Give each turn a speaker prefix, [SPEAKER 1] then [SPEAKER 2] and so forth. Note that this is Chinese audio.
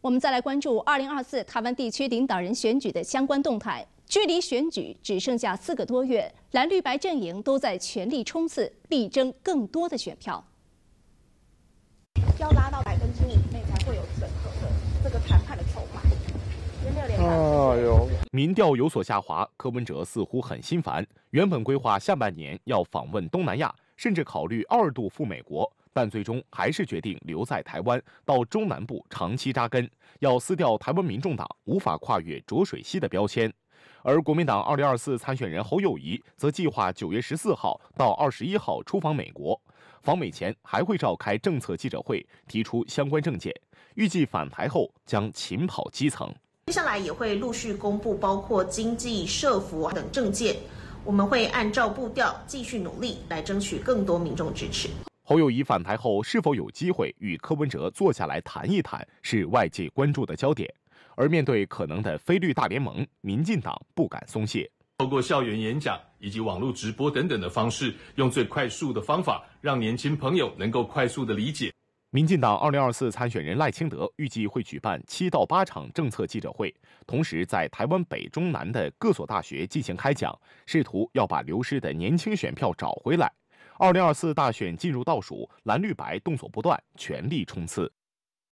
[SPEAKER 1] 我们再来关注二零二四台湾地区领导人选举的相关动态。距离选举只剩下四个多月，蓝绿白阵营都在全力冲刺，力争更多的选票。要拉到百分之五以内，才会有整合的这个谈判的筹码。哎
[SPEAKER 2] 民调有所下滑，柯文哲似乎很心烦。原本规划下半年要访问东南亚，甚至考虑二度赴美国。但最终还是决定留在台湾，到中南部长期扎根。要撕掉台湾民众党无法跨越浊水溪的标签。而国民党二零二四参选人侯友谊则计划九月十四号到二十一号出访美国，访美前还会召开政策记者会，提出相关政见。预计返台后将勤跑基层，
[SPEAKER 1] 接下来也会陆续公布包括经济、社服等政见。我们会按照步调继续努力，来争取更多民众支持。
[SPEAKER 2] 侯友谊返台后，是否有机会与柯文哲坐下来谈一谈，是外界关注的焦点。而面对可能的非绿大联盟，民进党不敢松懈，
[SPEAKER 3] 通过校园演讲以及网络直播等等的方式，用最快速的方法，让年轻朋友能够快速的理解。
[SPEAKER 2] 民进党二零二四参选人赖清德预计会举办七到八场政策记者会，同时在台湾北中南的各所大学进行开讲，试图要把流失的年轻选票找回来。二零二四大选进入倒数，蓝绿白动作不断，全力冲刺。